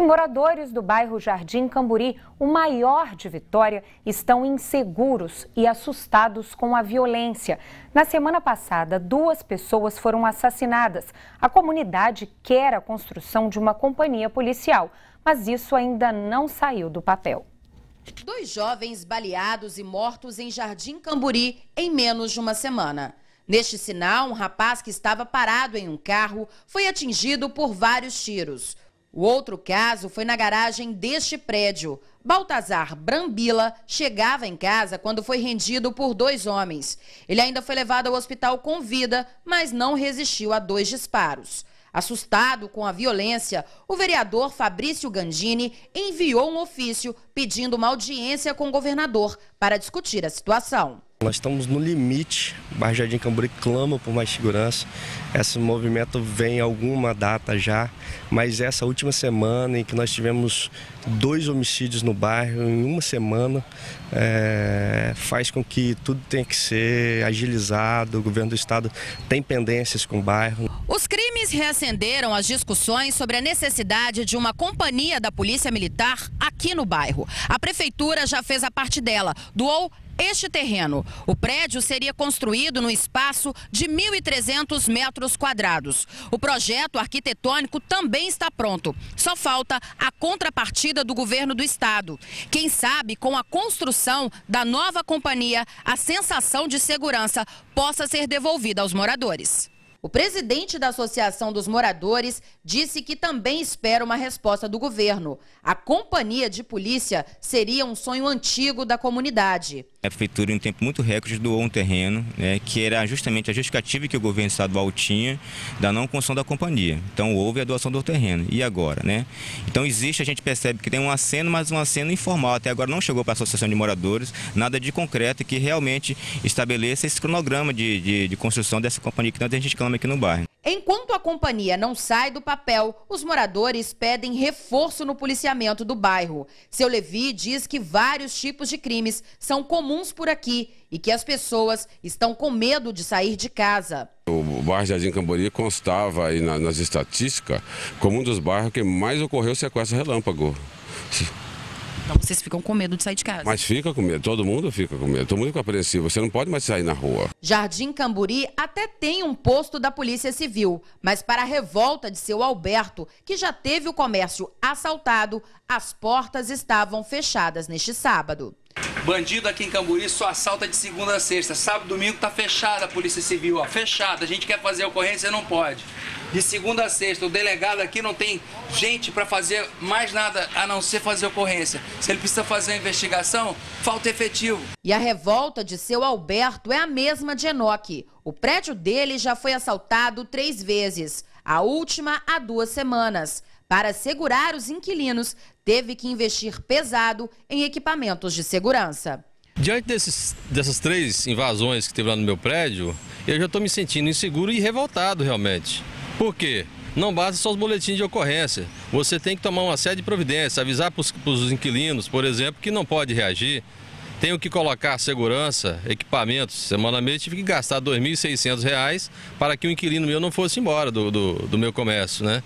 E moradores do bairro Jardim Camburi, o maior de Vitória, estão inseguros e assustados com a violência. Na semana passada, duas pessoas foram assassinadas. A comunidade quer a construção de uma companhia policial, mas isso ainda não saiu do papel. Dois jovens baleados e mortos em Jardim Camburi em menos de uma semana. Neste sinal, um rapaz que estava parado em um carro foi atingido por vários tiros. O outro caso foi na garagem deste prédio. Baltazar Brambila chegava em casa quando foi rendido por dois homens. Ele ainda foi levado ao hospital com vida, mas não resistiu a dois disparos. Assustado com a violência, o vereador Fabrício Gandini enviou um ofício pedindo uma audiência com o governador para discutir a situação. Nós estamos no limite, o bairro Jardim Camburi clama por mais segurança. Esse movimento vem alguma data já, mas essa última semana em que nós tivemos dois homicídios no bairro em uma semana, é, faz com que tudo tenha que ser agilizado. O governo do estado tem pendências com o bairro reacenderam as discussões sobre a necessidade de uma companhia da Polícia Militar aqui no bairro. A prefeitura já fez a parte dela, doou este terreno. O prédio seria construído no espaço de 1.300 metros quadrados. O projeto arquitetônico também está pronto. Só falta a contrapartida do governo do estado. Quem sabe, com a construção da nova companhia, a sensação de segurança possa ser devolvida aos moradores. O presidente da Associação dos Moradores disse que também espera uma resposta do governo. A companhia de polícia seria um sonho antigo da comunidade. A prefeitura, em um tempo muito recorde, doou um terreno, né, que era justamente a justificativa que o governo estadual tinha da não construção da companhia. Então houve a doação do terreno. E agora, né? Então existe, a gente percebe que tem um aceno, mas um aceno informal. Até agora não chegou para a Associação de Moradores nada de concreto que realmente estabeleça esse cronograma de, de, de construção dessa companhia que nós a gente clama nome aqui no bairro. Enquanto a companhia não sai do papel, os moradores pedem reforço no policiamento do bairro. Seu Levi diz que vários tipos de crimes são comuns por aqui e que as pessoas estão com medo de sair de casa. O bairro Jardim Cambori constava aí nas estatísticas como um dos bairros que mais ocorreu sequestro relâmpago. Então vocês ficam com medo de sair de casa. Mas fica com medo, todo mundo fica com medo. Todo mundo apreensivo, você não pode mais sair na rua. Jardim Camburi até tem um posto da Polícia Civil, mas para a revolta de seu Alberto, que já teve o comércio assaltado, as portas estavam fechadas neste sábado. Bandido aqui em Camburi só assalta de segunda a sexta. Sábado, domingo tá fechada a Polícia Civil, ó, fechada. A gente quer fazer ocorrência, não pode de segunda a sexta. O delegado aqui não tem gente para fazer mais nada a não ser fazer ocorrência. Se ele precisa fazer a investigação, falta efetivo. E a revolta de seu Alberto é a mesma de Enoque. O prédio dele já foi assaltado três vezes, a última há duas semanas. Para segurar os inquilinos, teve que investir pesado em equipamentos de segurança. Diante desses, dessas três invasões que teve lá no meu prédio, eu já estou me sentindo inseguro e revoltado realmente. Por quê? Não basta só os boletins de ocorrência. Você tem que tomar uma série de providências, avisar para os inquilinos, por exemplo, que não pode reagir. Tenho que colocar segurança, equipamentos. Semanalmente tive que gastar R$ 2.600 para que o inquilino meu não fosse embora do, do, do meu comércio, né?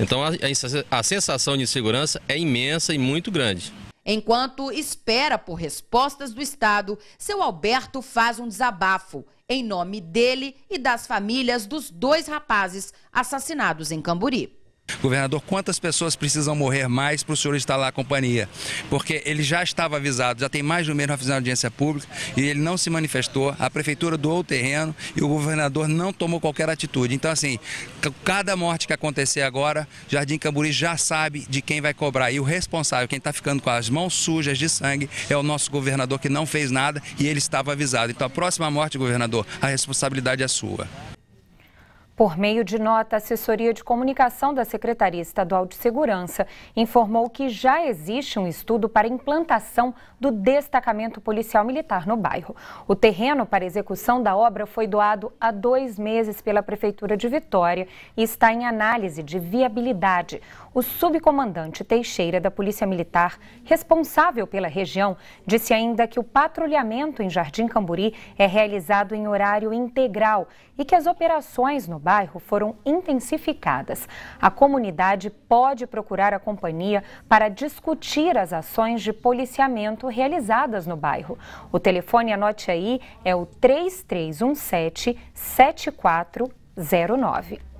Então a, a, a sensação de insegurança é imensa e muito grande. Enquanto espera por respostas do Estado, seu Alberto faz um desabafo em nome dele e das famílias dos dois rapazes assassinados em Camburi. Governador, quantas pessoas precisam morrer mais para o senhor instalar a companhia? Porque ele já estava avisado, já tem mais de um mês na oficina de audiência pública e ele não se manifestou, a prefeitura doou o terreno e o governador não tomou qualquer atitude. Então, assim, cada morte que acontecer agora, Jardim Camburi já sabe de quem vai cobrar. E o responsável, quem está ficando com as mãos sujas de sangue, é o nosso governador que não fez nada e ele estava avisado. Então, a próxima morte, governador, a responsabilidade é sua. Por meio de nota, a assessoria de comunicação da Secretaria Estadual de Segurança informou que já existe um estudo para implantação do destacamento policial militar no bairro. O terreno para execução da obra foi doado há dois meses pela Prefeitura de Vitória e está em análise de viabilidade. O subcomandante Teixeira da Polícia Militar, responsável pela região, disse ainda que o patrulhamento em Jardim Camburi é realizado em horário integral e que as operações no bairro foram intensificadas. A comunidade pode procurar a companhia para discutir as ações de policiamento realizadas no bairro. O telefone, anote aí, é o 3317 7409.